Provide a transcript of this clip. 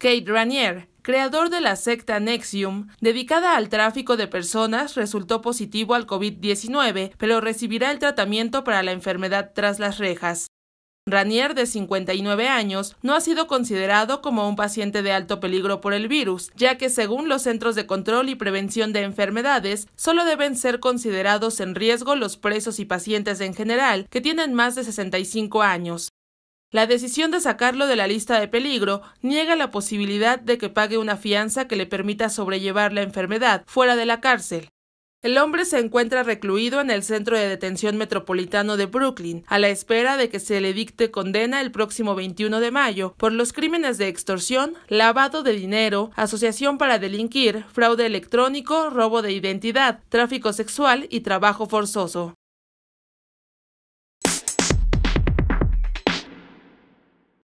Kate Ranier, creador de la secta Nexium, dedicada al tráfico de personas, resultó positivo al COVID-19, pero recibirá el tratamiento para la enfermedad tras las rejas. Ranier, de 59 años, no ha sido considerado como un paciente de alto peligro por el virus, ya que según los Centros de Control y Prevención de Enfermedades, solo deben ser considerados en riesgo los presos y pacientes en general que tienen más de 65 años. La decisión de sacarlo de la lista de peligro niega la posibilidad de que pague una fianza que le permita sobrellevar la enfermedad fuera de la cárcel. El hombre se encuentra recluido en el Centro de Detención Metropolitano de Brooklyn, a la espera de que se le dicte condena el próximo 21 de mayo por los crímenes de extorsión, lavado de dinero, asociación para delinquir, fraude electrónico, robo de identidad, tráfico sexual y trabajo forzoso.